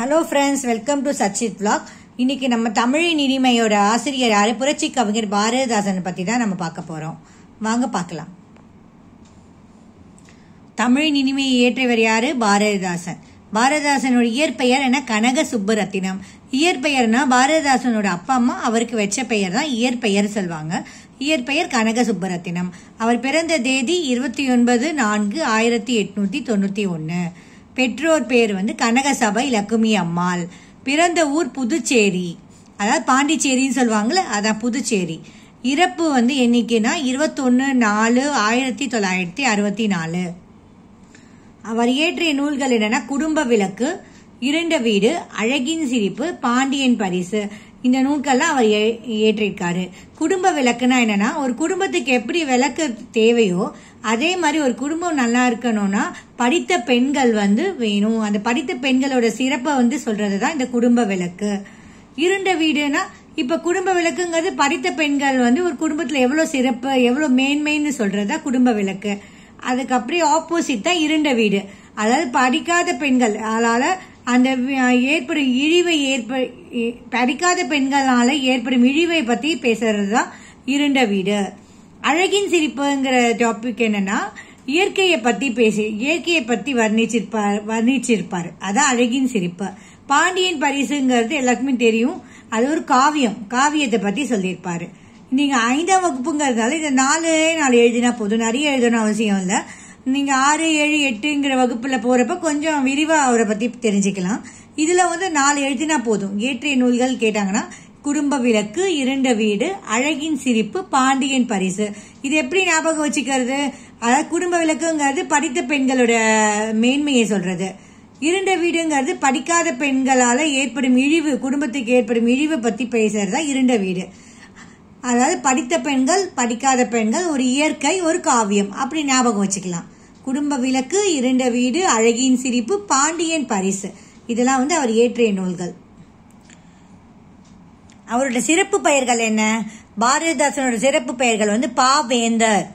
hello friends welcome to Sachith blog இன்னைக்கு நம்ம தமிழின் இனிமையோட ஆசிரியர் யார் புரட்சி கவிஞர் பாரதிதாசனை பற்றி தான் நம்ம பார்க்க போகிறோம் வாங்க பார்க்கலாம் தமிழின் இனிமையை ஏற்றவர் யார் பாரதிதாசன் பாரதிதாசனோட இயற்பெயர் என கனக சுப்பரத்தினம் இயற்பெயர்னா பாரதிதாசனோட அப்பா அம்மா அவருக்கு வச்ச பெயர் தான் இயற்பெயர் சொல்லுவாங்க இயற்பெயர் கனக சுப்பரத்தினம் அவர் பிறந்த தேதி இருபத்தி ஒன்பது நான்கு ஆயிரத்தி எட்நூத்தி தொண்ணூத்தி ஒன்று பெற்றோர் பேர் வந்து கனகசபை லக்குமி அம்மாள் பிறந்த ஊர் புதுச்சேரி அதாவது பாண்டிச்சேரின்னு சொல்லுவாங்களே அதான் புதுச்சேரி இறப்பு வந்து என்னைக்குன்னா இருபத்தொன்று நாலு ஆயிரத்தி தொள்ளாயிரத்தி அறுபத்தி நாலு அவர் இயற்றிய நூல்கள் என்னென்னா குடும்ப விளக்கு இருண்ட வீடு அழகின் சிரிப்பு பாண்டியன் பரிசு இந்த நூல்கள்லாம் அவர் ஏற்றிருக்காரு குடும்ப விளக்குனா என்னன்னா ஒரு குடும்பத்துக்கு எப்படி விளக்கு தேவையோ அதே மாதிரி ஒரு குடும்பம் நல்லா இருக்கணும்னா படித்த பெண்கள் வந்து வேணும் அந்த படித்த பெண்களோட சிறப்பை வந்து சொல்றது தான் இந்த குடும்ப விளக்கு இருண்ட வீடுனா இப்ப குடும்ப விளக்குங்கிறது படித்த பெண்கள் வந்து ஒரு குடும்பத்துல எவ்வளவு சிறப்பு எவ்வளவு மேன்மைன்னு சொல்றதா குடும்ப விளக்கு அதுக்கப்புறம் ஆப்போசிட் தான் இருண்ட வீடு அதாவது படிக்காத பெண்கள் அதனால அந்த ஏற்படும் இழிவை ஏற்ப படிக்காத பெண்களால ஏற்படும் இழிவை பத்தி பேசுறது தான் இருண்ட வீடு அழகின் சிரிப்புங்கிற டாபிக் என்னன்னா இயற்கையை பத்தி பேசி இயற்கையை பத்தி வர்ணிச்சிருப்பார் வர்ணிச்சிருப்பார் அதான் அழகின் சிரிப்பு பாண்டியன் பரிசுங்கிறது எல்லாருக்குமே தெரியும் அது ஒரு காவியம் காவியத்தை பத்தி சொல்லியிருப்பாரு நீங்க ஐந்தாம் வகுப்புங்கிறதுனால இந்த நாலு நாலு எழுதினா போதும் நிறைய எழுதணும் அவசியம் இல்லை நீங்க ஆறு ஏழு எட்டுங்கிற வகுப்புல போறப்ப கொஞ்சம் விரிவா அவரை பத்தி தெரிஞ்சுக்கலாம் இதுல வந்து நாலு எழுதினா போதும் இயற்றிய நூல்கள் கேட்டாங்கன்னா குடும்ப விளக்கு இருண்ட வீடு அழகின் சிரிப்பு பாண்டியன் பரிசு இது எப்படி ஞாபகம் வச்சுக்கிறது அதாவது குடும்ப விளக்குங்கிறது படித்த பெண்களோட மேன்மையை சொல்றது இருண்ட வீடுங்கிறது படிக்காத பெண்களால ஏற்படும் இழிவு குடும்பத்துக்கு ஏற்படும் இழிவை பத்தி பேசுறதா இருண்ட வீடு அதாவது படித்த பெண்கள் படிக்காத பெண்கள் ஒரு இயற்கை ஒரு காவியம் அப்படி ஞாபகம் வச்சுக்கலாம் குடும்ப விளக்கு இரண்ட வீடு அழகியின் சிரிப்பு பாண்டியன் பரிசு இதெல்லாம் வந்து அவர் இயற்றிய நூல்கள் அவரோட சிறப்பு பெயர்கள் என்ன பாரதிதாசனோட சிறப்பு பெயர்கள் வந்து பாவேந்தர்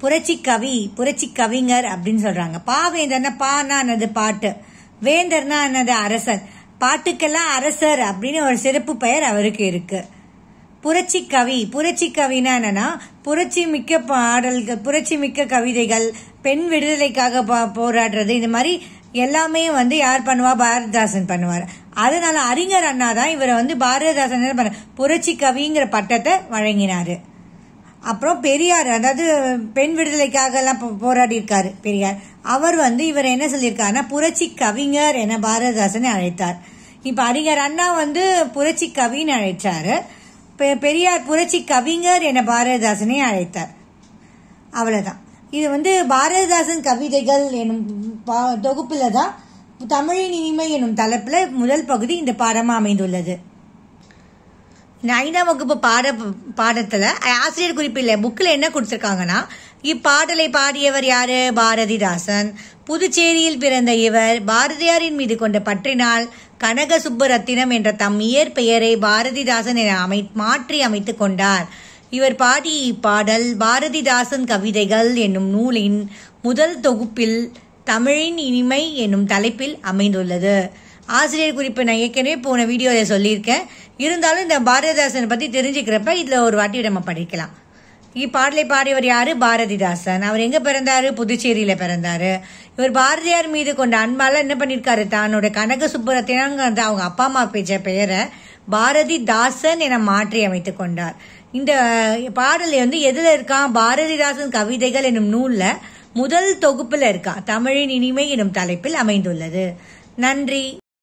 புரட்சி கவி புரட்சி கவிஞர் அப்படின்னு சொல்றாங்க பாவேந்தர்னா பானா என்னது பாட்டு வேந்தர்னா என்னது அரசர் பாட்டுக்கெல்லாம் அரசர் அப்படின்னு ஒரு சிறப்பு பெயர் அவருக்கு இருக்குது புரட்சி கவி புரட்சி கவினா என்னன்னா புரட்சி மிக்க பாடல்கள் புரட்சி மிக்க கவிதைகள் பெண் விடுதலைக்காக போராடுறது இந்த மாதிரி எல்லாமே வந்து யார் பண்ணுவா பாரதிதாசன் பண்ணுவார் அதனால அறிஞர் அண்ணா தான் இவரை வந்து பாரதிதாசன் புரட்சி கவிங்கிற பட்டத்தை வழங்கினார் அப்புறம் பெரியார் அதாவது பெண் விடுதலைக்காக எல்லாம் போராடி இருக்காரு பெரியார் அவர் வந்து இவர் என்ன சொல்லியிருக்காருன்னா புரட்சி கவிஞர் என பாரதிதாசனை அழைத்தார் இப்போ அறிஞர் அண்ணா வந்து புரட்சி கவின்னு அழைச்சாரு பெரியார் புரட்சி கவிஞர் என பாரதிதாசனை அழைத்தார் அவ்வளோதான் இது வந்து பாரதிதாசன் கவிதைகள் எனும் தொகுப்பில் தான் தமிழின் இனிமை எனும் தலைப்பில் முதல் பகுதி இந்த பாடமாக அமைந்துள்ளது ஐந்தாம் வகுப்பு பாட பாடத்தில் ஆசிரியர் குறிப்பில் புக்கில் என்ன கொடுத்துருக்காங்கன்னா இப்பாடலை பாடியவர் யாரு பாரதிதாசன் புதுச்சேரியில் பிறந்த இவர் பாரதியாரின் மீது கொண்ட பற்றினால் கனக சுப்பரத்தினம் என்ற தம் இயற்பெயரை பாரதிதாசன் என அமை மாற்றி அமைத்து கொண்டார் இவர் பாடிய இப்பாடல் பாரதிதாசன் கவிதைகள் என்னும் நூலின் முதல் தொகுப்பில் தமிழின் இனிமை என்னும் தலைப்பில் அமைந்துள்ளது ஆசிரியர் குறிப்பு நான் ஏற்கனவே போன வீடியோவில் சொல்லியிருக்கேன் இருந்தாலும் இந்த பாரதிதாசனை பற்றி தெரிஞ்சுக்கிறப்ப இதில் ஒரு வாட்டி நம்ம படிக்கலாம் இப்பாடலை பாடியவர் யாரு பாரதிதாசன் அவர் எங்க பிறந்தாரு புதுச்சேரியில பிறந்தாரு இவர் பாரதியார் மீது கொண்ட அன்பால என்ன பண்ணிருக்காரு தன்னோட கனக சுப்புரத்தினங்கிறத அவங்க அப்பா அம்மா பேச்ச பெயரை பாரதிதாசன் என மாற்றி அமைத்து கொண்டார் இந்த பாடலை வந்து எதுல இருக்கான் பாரதிதாசன் கவிதைகள் என்னும் நூல்ல முதல் தொகுப்புல இருக்கான் தமிழின் இனிமை எனும் தலைப்பில் அமைந்துள்ளது நன்றி